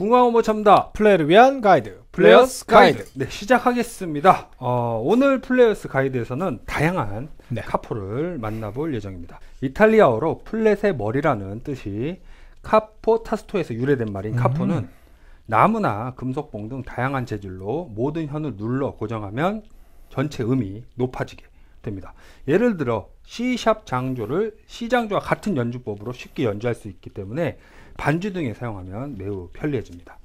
궁화호 못 참다 플레이를 위한 가이드 플레이어스 가이드. 가이드. 네, 시작하겠습니다. 어, 오늘 플레이어스 가이드에서는 다양한 네. 카포를 만나볼 예정입니다. 이탈리아어로 플랫의 머리라는 뜻이 카포 타스토에서 유래된 말인 음. 카포는 나무나 금속봉 등 다양한 재질로 모든 현을 눌러 고정하면 전체 음이 높아지게 됩니다. 예를 들어 C샵 장조를 C장조와 같은 연주법으로 쉽게 연주할 수 있기 때문에 반주 등에 사용하면 매우 편리해집니다.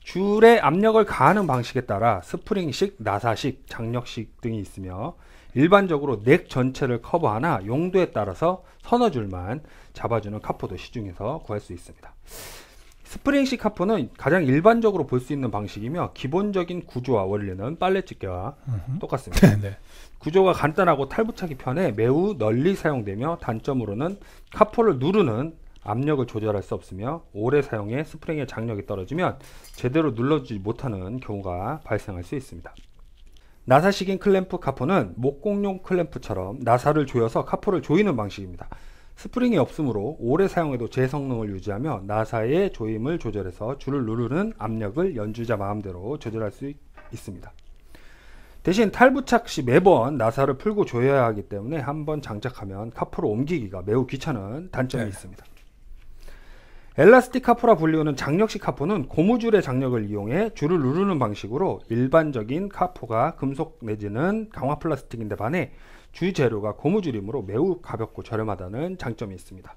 줄의 압력을 가하는 방식에 따라 스프링식, 나사식, 장력식 등이 있으며 일반적으로 넥 전체를 커버하나 용도에 따라서 선어 줄만 잡아주는 카포도 시중에서 구할 수 있습니다. 스프링식 카포는 가장 일반적으로 볼 수 있는 방식이며 기본적인 구조와 원리는 빨래집게와 똑같습니다. 네. 구조가 간단하고 탈부착이 편해 매우 널리 사용되며 단점으로는 카포를 누르는 압력을 조절할 수 없으며 오래 사용해 스프링의 장력이 떨어지면 제대로 눌러주지 못하는 경우가 발생할 수 있습니다. 나사식인 클램프 카포는 목공용 클램프처럼 나사를 조여서 카포를 조이는 방식입니다. 스프링이 없으므로 오래 사용해도 제 성능을 유지하며 나사의 조임을 조절해서 줄을 누르는 압력을 연주자 마음대로 조절할 수 있습니다. 대신 탈부착 시 매번 나사를 풀고 조여야 하기 때문에 한번 장착하면 카포를 옮기기가 매우 귀찮은 단점이 네. 있습니다. 엘라스틱 카포라 불리우는 장력식 카포는 고무줄의 장력을 이용해 줄을 누르는 방식으로 일반적인 카포가 금속 내지는 강화 플라스틱인데 반해 주재료가 고무줄이므로 매우 가볍고 저렴하다는 장점이 있습니다.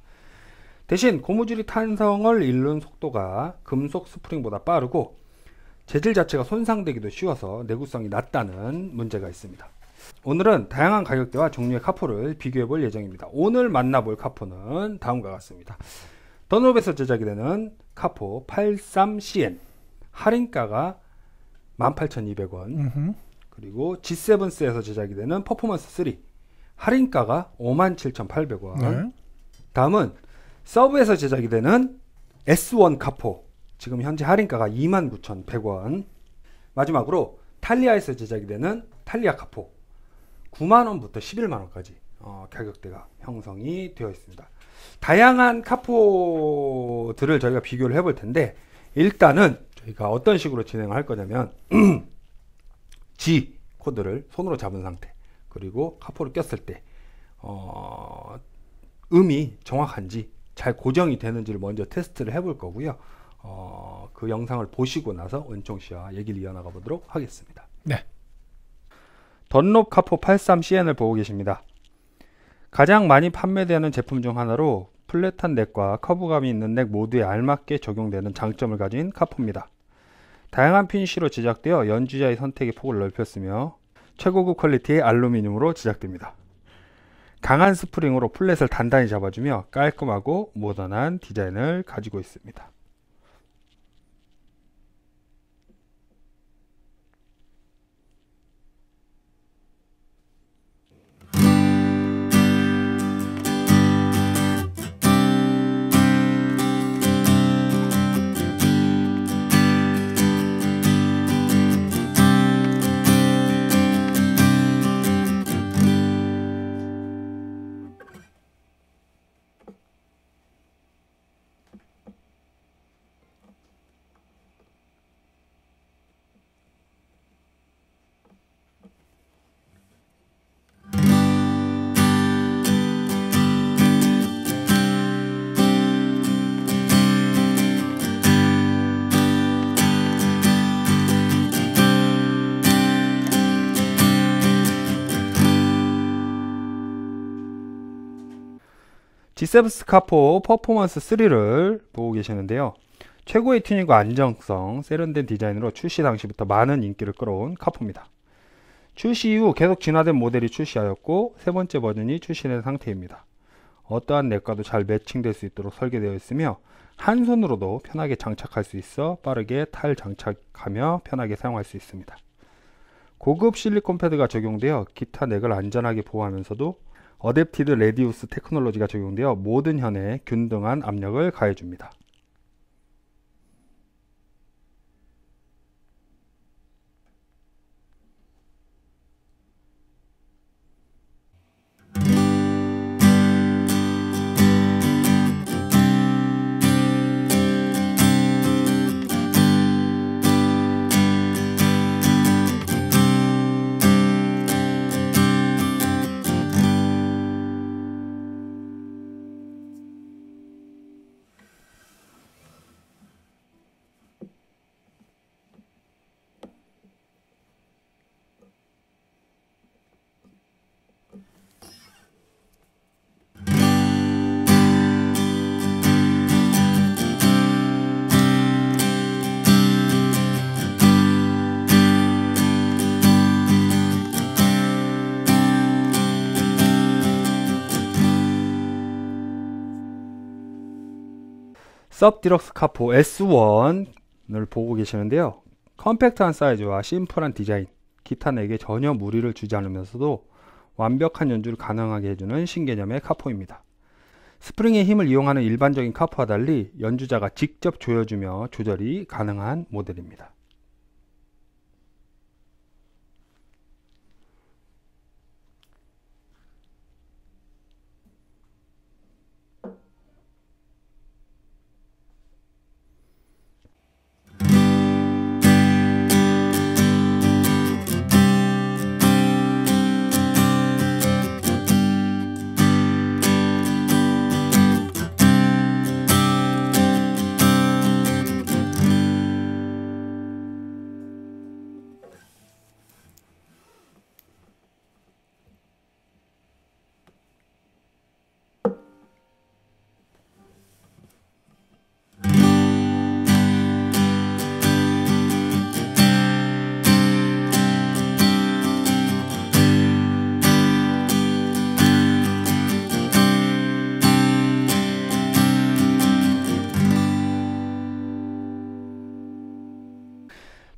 대신 고무줄이 탄성을 잃는 속도가 금속 스프링보다 빠르고 재질 자체가 손상되기도 쉬워서 내구성이 낮다는 문제가 있습니다. 오늘은 다양한 가격대와 종류의 카포를 비교해 볼 예정입니다. 오늘 만나볼 카포는 다음과 같습니다. 던롭에서 제작이 되는 카포 83CN 할인가가 18,200원 음흠. 그리고 G7스에서 제작이 되는 퍼포먼스 3 할인가가 57,800원 네. 다음은 서브에서 제작이 되는 S1 카포 지금 현재 할인가가 29,100원 마지막으로 탈리아에서 제작이 되는 탈리아 카포 9만원부터 11만원까지 어, 가격대가 형성이 되어 있습니다 다양한 카포들을 저희가 비교를 해볼 텐데 일단은 저희가 어떤 식으로 진행을 할 거냐면 G 코드를 손으로 잡은 상태 그리고 카포를 꼈을 때 어, 음이 정확한지 잘 고정이 되는지를 먼저 테스트를 해볼 거고요. 어, 그 영상을 보시고 나서 은총 씨와 얘기를 이어나가 보도록 하겠습니다. 네. 던롭 카포 83CN을 보고 계십니다. 가장 많이 판매되는 제품 중 하나로 플랫한 넥과 커브감이 있는 넥 모두에 알맞게 적용되는 장점을 가진 카포입니다. 다양한 피니쉬로 제작되어 연주자의 선택의 폭을 넓혔으며 최고급 퀄리티의 알루미늄으로 제작됩니다. 강한 스프링으로 플랫을 단단히 잡아주며 깔끔하고 모던한 디자인을 가지고 있습니다. G7 스카포 퍼포먼스 3를 보고 계시는데요. 최고의 튜닝과 안정성, 세련된 디자인으로 출시 당시부터 많은 인기를 끌어온 카포입니다. 출시 이후 계속 진화된 모델이 출시하였고 세 번째 버전이 출시된 상태입니다. 어떠한 내과도 잘 매칭될 수 있도록 설계되어 있으며 한 손으로도 편하게 장착할 수 있어 빠르게 탈 장착하며 편하게 사용할 수 있습니다. 고급 실리콘 패드가 적용되어 기타 넥을 안전하게 보호하면서도 어댑티드 레디우스 테크놀로지가 적용되어 모든 현에 균등한 압력을 가해줍니다. 섭 디럭스 카포 S1을 보고 계시는데요. 컴팩트한 사이즈와 심플한 디자인, 기타 내게 네 전혀 무리를 주지 않으면서도 완벽한 연주를 가능하게 해주는 신개념의 카포입니다. 스프링의 힘을 이용하는 일반적인 카포와 달리 연주자가 직접 조여주며 조절이 가능한 모델입니다.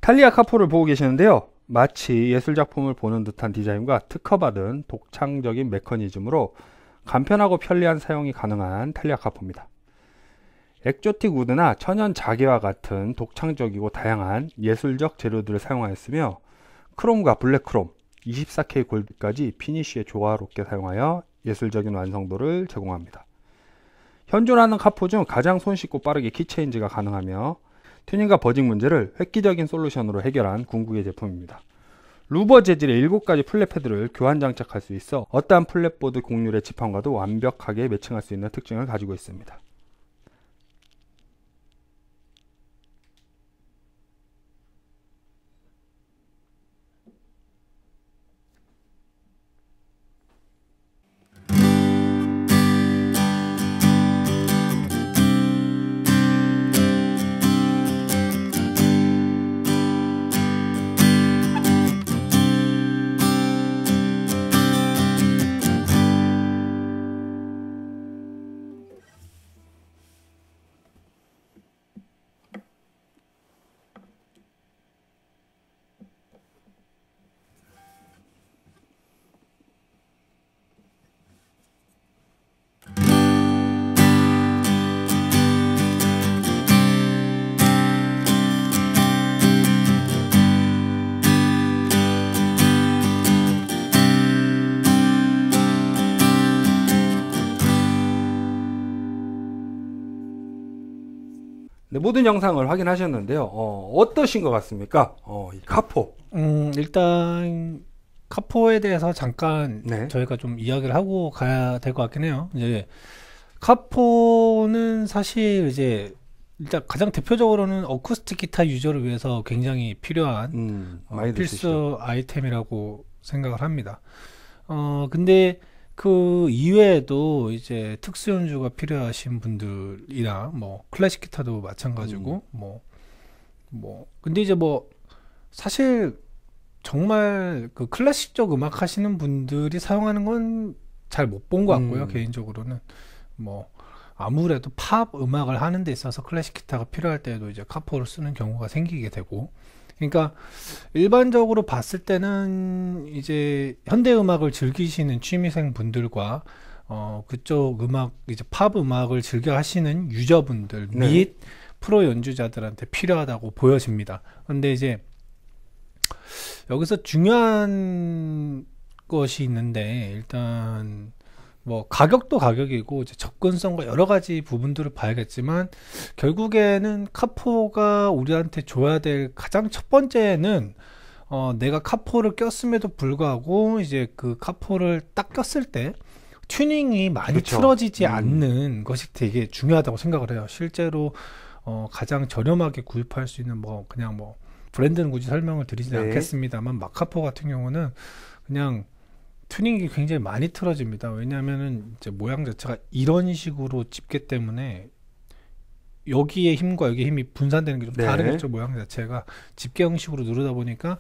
탈리아 카포를 보고 계시는데요. 마치 예술작품을 보는 듯한 디자인과 특허받은 독창적인 메커니즘으로 간편하고 편리한 사용이 가능한 탈리아 카포입니다. 액조틱 우드나 천연 자개와 같은 독창적이고 다양한 예술적 재료들을 사용하였으며 크롬과 블랙크롬, 24K 골드까지 피니쉬에 조화롭게 사용하여 예술적인 완성도를 제공합니다. 현존하는 카포 중 가장 손쉽고 빠르게 키체인지가 가능하며 튜닝과 버징 문제를 획기적인 솔루션으로 해결한 궁극의 제품입니다. 루버 재질의 7가지 플랫 패드를 교환 장착할 수 있어 어떠한 플랫보드 공률의 지판과도 완벽하게 매칭할 수 있는 특징을 가지고 있습니다. 네, 모든 영상을 확인하셨는데요. 어, 어떠신 것 같습니까? 어, 이 카포. 음, 일단 카포에 대해서 잠깐 네. 저희가 좀 이야기를 하고 가야 될 것 같긴 해요. 이제 카포는 사실 이제 일단 가장 대표적으로는 어쿠스틱 기타 유저를 위해서 굉장히 필요한 음, 어, 필수 아이템이라고 생각을 합니다. 어 근데 그 이외에도 이제 특수 연주가 필요하신 분들이나 뭐 클래식 기타도 마찬가지고 뭐뭐 음. 뭐, 뭐 근데 이제 뭐 사실 정말 그 클래식적 음악 하시는 분들이 사용하는 건 잘 못 본 것 같고요 음. 개인적으로는 뭐 아무래도 팝 음악을 하는 데 있어서 클래식 기타가 필요할 때에도 이제 카포를 쓰는 경우가 생기게 되고 그러니까 일반적으로 봤을 때는 이제 현대 음악을 즐기시는 취미생 분들과 어 그쪽 음악 이제 팝 음악을 즐겨 하시는 유저분들 네. 및 프로 연주자들한테 필요하다고 보여집니다. 근데 이제 여기서 중요한 것이 있는데 일단 뭐 가격도 가격이고 이제 접근성과 여러 가지 부분들을 봐야겠지만 결국에는 카포가 우리한테 줘야 될 가장 첫 번째는 어 내가 카포를 꼈음에도 불구하고 이제 그 카포를 딱 꼈을 때 튜닝이 많이 그렇 틀어지지 음. 않는 것이 되게 중요하다고 생각을 해요. 실제로 어 가장 저렴하게 구입할 수 있는 뭐 그냥 뭐 브랜드는 굳이 설명을 드리지 네. 않겠습니다만 마카포 같은 경우는 그냥 튜닝이 굉장히 많이 틀어집니다. 왜냐하면은 이제 모양 자체가 이런 식으로 집게 때문에 여기에 힘과 여기 힘이 분산되는 게좀 네. 다르겠죠 모양 자체가 집게 형식으로 누르다 보니까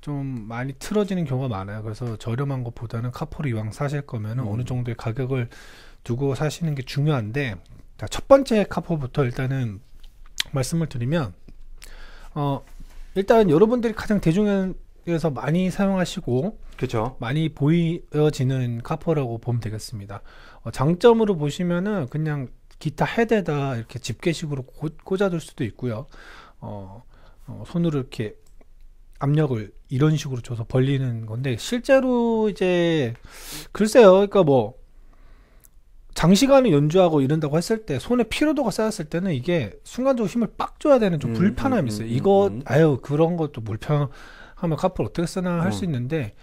좀 많이 틀어지는 경우가 많아요. 그래서 저렴한 것보다는 카포를 이왕 사실 거면은 음. 어느 정도의 가격을 두고 사시는 게 중요한데 자, 첫 번째 카포부터 일단은 말씀을 드리면 어 일단 여러분들이 가장 대중한 그래서 많이 사용하시고 그렇 많이 보여지는 카퍼라고 보면 되겠습니다. 어, 장점으로 보시면은 그냥 기타 헤드에다 이렇게 집게식으로 꽂아둘 수도 있고요. 어, 어, 손으로 이렇게 압력을 이런 식으로 줘서 벌리는 건데 실제로 이제 글쎄요. 그러니까 뭐 장시간을 연주하고 이런다고 했을 때 손에 피로도가 쌓였을 때는 이게 순간적으로 힘을 빡 줘야 되는 좀 음, 불편함이 음, 있어요. 음, 이거 음. 아유 그런 것도 불편 하면 카풀 어떻게 쓰나 할수 음. 어. 있는데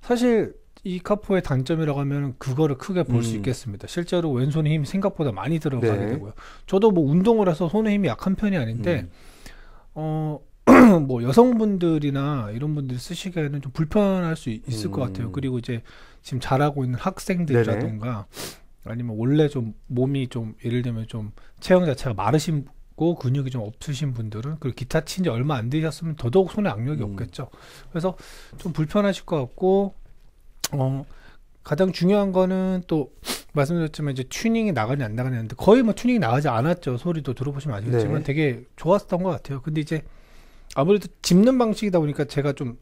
사실 이카풀의 단점이라고 하면 그거를 크게 볼수 음. 있겠습니다. 실제로 왼손의 힘이 생각보다 많이 들어가게 네. 되고요. 저도 뭐 운동을 해서 손의 힘이 약한 편이 아닌데 음. 어. 뭐 여성분들이나 이런 분들이 쓰시기에는 좀 불편할 수 있을 음. 것 같아요. 음. 그리고 이제 지금 잘하고 있는 학생들이라든가 아니면 원래 좀 몸이 좀 예를 들면 좀 체형 자체가 마르신 있고 근육이 좀 없으신 분들은 그리고 기타 친지 얼마 안 되셨으면 더더욱 손에 악력이 음. 없겠죠. 그래서 좀 불편하실 것 같고 어 가장 중요한 거는 또 말씀드렸지만 이제 튜닝이 나가냐 안 나가냐인데 거의 뭐 튜닝이 나가지 않았죠. 소리도 들어보시면 아시겠지만 네. 되게 좋았었던 것 같아요. 근데 이제 아무래도 짚는 방식이다 보니까 제가 좀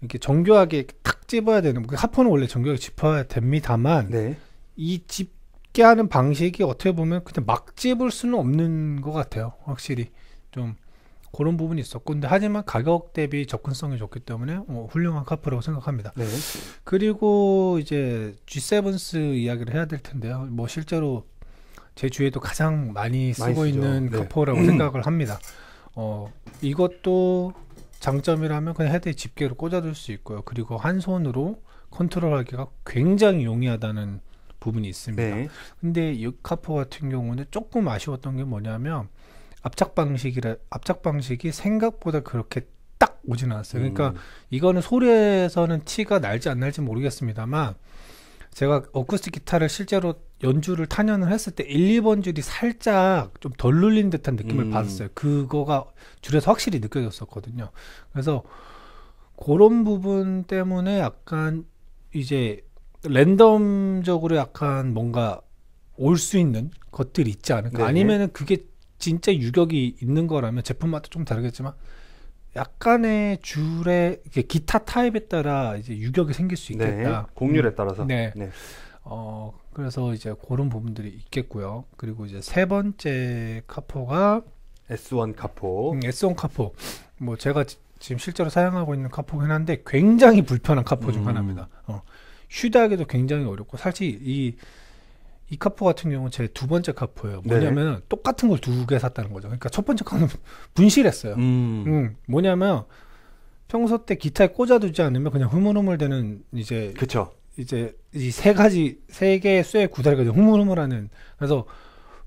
이렇게 정교하게 탁 집어야 되는 하포는 원래 정교하게 짚어야 됩니다만 네. 이집 쉽게 하는 방식이 어떻게 보면 그냥 막 집을 수는 없는 것 같아요. 확실히 좀 그런 부분이 있었고 근데 하지만 가격 대비 접근성이 좋기 때문에 어, 훌륭한 카프라고 생각합니다. 네. 그리고 이제 G7스 이야기를 해야 될 텐데요. 뭐 실제로 제 주위에도 가장 많이 쓰고 많이 있는 카포라고 네. 음. 생각을 합니다. 어, 이것도 장점이라면 그냥 헤드에 집게로 꽂아둘 수 있고요. 그리고 한 손으로 컨트롤하기가 굉장히 용이하다는 부분이 있습니다. 네. 근데 유카포 같은 경우는 조금 아쉬웠던 게 뭐냐면 압착 방식이라 압착 방식이 생각보다 그렇게 딱 오진 않았어요. 그러니까 음. 이거는 소리에서는 티가 날지 안 날지 모르겠습니다만 제가 어쿠스틱 기타를 실제로 연주를 탄연을 했을 때 1, 2번 줄이 살짝 좀 덜 눌린 듯한 느낌을 음. 받았어요. 그거가 줄에서 확실히 느껴졌었거든요. 그래서 그런 부분 때문에 약간 이제 랜덤적으로 약간 뭔가 올 수 있는 것들이 있지 않을까? 네. 아니면은 그게 진짜 유격이 있는 거라면 제품마다 좀 다르겠지만 약간의 줄의 기타 타입에 따라 이제 유격이 생길 수 네. 있겠다. 네. 곡률에 음. 따라서. 네. 네. 어 그래서 이제 그런 부분들이 있겠고요. 그리고 이제 세 번째 카포가 S1 카포. 음, S1 카포. 뭐 제가 지, 금 실제로 사용하고 있는 카포긴 한데 굉장히 불편한 카포 중 음. 하나입니다. 어. 휴대 하기도 굉장히 어렵고 사실 이 이 카포 같은 경우는 제 두 번째 카포예요. 뭐냐면 네. 똑같은 걸 두 개 샀다는 거죠. 그러니까 첫 번째 카는 분실했어요. 음. 음. 뭐냐면 평소 때 기타에 꽂아두지 않으면 그냥 흐물흐물대는 이제 그쵸. 이제 이 세 가지 세 개의 쇠구달리가 흐물흐물하는 그래서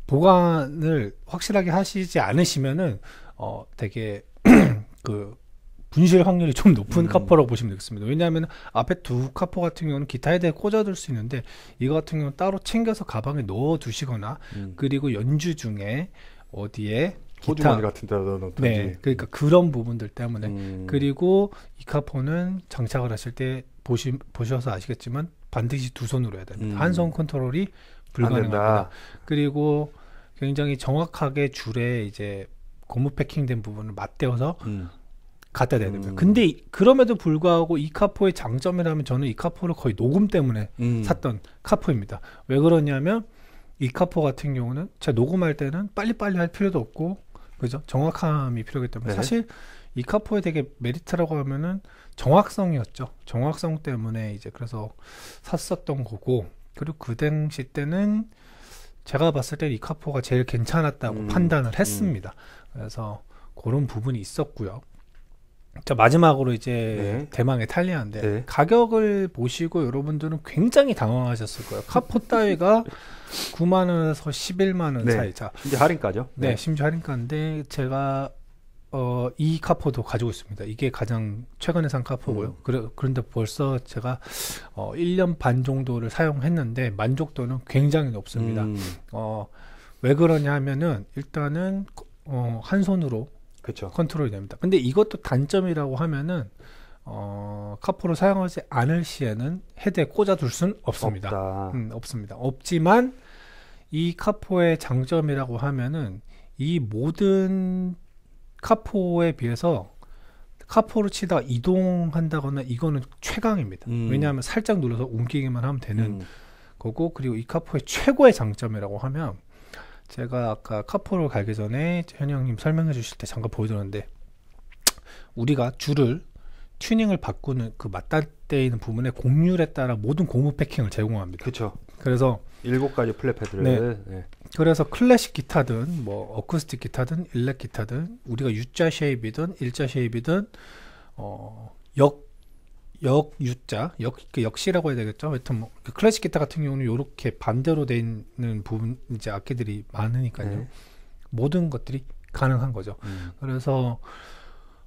보관을 확실하게 하시지 않으시면은 어 되게 그 분실 확률이 좀 높은 음. 카퍼라고 보시면 되겠습니다. 왜냐하면 앞에 두카퍼 같은 경우는 기타에 대해 꽂아둘 수 있는데 이거 같은 경우는 따로 챙겨서 가방에 넣어 두시거나 음. 그리고 연주 중에 어디에 기타 같은 데다 넣던지 네, 그러니까 그런 부분들 때문에 음. 그리고 이카퍼는 장착을 하실 때 보시, 보셔서 아시겠지만 반드시 두 손으로 해야 됩니다. 음. 한손 컨트롤이 불가능합니다. 그리고 굉장히 정확하게 줄에 이제 고무 패킹된 부분을 맞대어서 음. 갖다 대는거예요 음. 근데 그럼에도 불구하고 이 카포의 장점이라면 저는 이 카포를 거의 녹음 때문에 음. 샀던 카포입니다. 왜 그러냐면 이 카포 같은 경우는 제가 녹음할 때는 빨리빨리 할 필요도 없고 그죠? 정확함이 필요하기 때문에 네. 사실 이 카포의 되게 메리트라고 하면은 정확성이었죠. 정확성 때문에 이제 그래서 샀었던 거고 그리고 그 당시 때는 제가 봤을 때 이 카포가 제일 괜찮았다고 음. 판단을 음. 했습니다. 그래서 그런 부분이 있었고요. 자 마지막으로 이제 네. 대망의 탈리아인데 네. 가격을 보시고 여러분들은 굉장히 당황하셨을 거예요. 카포 따위가 9만 원에서 11만 원 네. 사이. 자, 심지어 할인가죠? 네, 네, 심지어 할인가인데 제가 어, 이 카포도 가지고 있습니다. 이게 가장 최근에 산 카포고요. 음. 그래, 그런데 벌써 제가 어, 1년 반 정도를 사용했는데 만족도는 굉장히 높습니다. 음. 어, 왜 그러냐 하면은 일단은 어, 한 손으로 그쵸. 컨트롤이 됩니다. 근데 이것도 단점이라고 하면은 어, 카포를 사용하지 않을 시에는 헤드에 꽂아둘 수는 없습니다. 없다. 음, 없습니다. 없지만 이 카포의 장점이라고 하면은 이 모든 카포에 비해서 카포를 치다 이동한다거나 이거는 최강입니다. 음. 왜냐하면 살짝 눌러서 옮기기만 하면 되는 음. 거고 그리고 이 카포의 최고의 장점이라고 하면 제가 아까 카포를 가기 전에 현이 형님 설명해 주실 때 잠깐 보여드렸는데 우리가 줄을 튜닝을 바꾸는 그 맞닿대 있는 부분에공률에 따라 모든 고무 패킹을 제공합니다. 그렇죠. 그래서 일곱 가지 플랫 패드를 네. 네. 그래서 클래식 기타든 뭐 어쿠스틱 기타든 일렉 기타든 우리가 U자 쉐입이든 일자 쉐입이든 어, 역 역유자 역 그 역시라고 해야 되겠죠. 하여튼 뭐 그 클래식 기타 같은 경우는 이렇게 반대로 돼 있는 부분 이제 악기들이 많으니까요. 네. 모든 것들이 가능한 거죠. 음. 그래서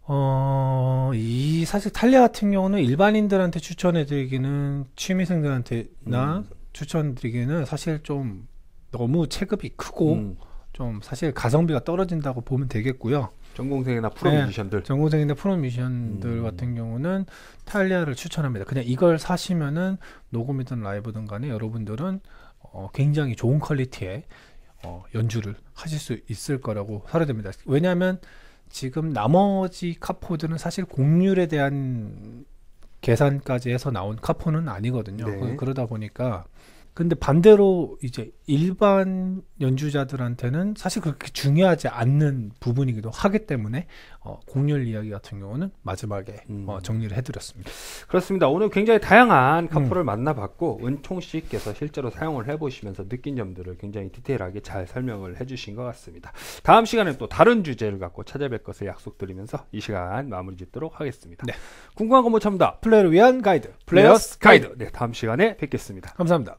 어, 이 사실 탈리아 같은 경우는 일반인들한테 추천해드리기는 취미생들한테나 음. 추천드리기는 사실 좀 너무 체급이 크고 음. 좀 사실 가성비가 떨어진다고 보면 되겠고요. 전공생이나 프로 네, 뮤지션들 전공생이나 프로 뮤지션들 음. 같은 경우는 탈리아를 추천합니다. 그냥 이걸 사시면은 녹음이든 라이브든 간에 여러분들은 어, 굉장히 좋은 퀄리티의 어, 연주를 하실 수 있을 거라고 사료됩니다. 왜냐하면 지금 나머지 카포들은 사실 공률에 대한 계산까지 해서 나온 카포는 아니거든요. 네. 그러다 보니까 근데 반대로 이제 일반 연주자들한테는 사실 그렇게 중요하지 않는 부분이기도 하기 때문에 어, 공률 이야기 같은 경우는 마지막에 음. 어, 정리를 해드렸습니다. 그렇습니다. 오늘 굉장히 다양한 카포를 음. 만나봤고 은총 씨께서 실제로 사용을 해보시면서 느낀 점들을 굉장히 디테일하게 잘 설명을 해주신 것 같습니다. 다음 시간에 또 다른 주제를 갖고 찾아뵐 것을 약속드리면서 이 시간 마무리 짓도록 하겠습니다. 네. 궁금한 건못 참다. 플레이를 위한 가이드. 플레이어스 가이드. 가이드. 네, 다음 시간에 뵙겠습니다. 감사합니다.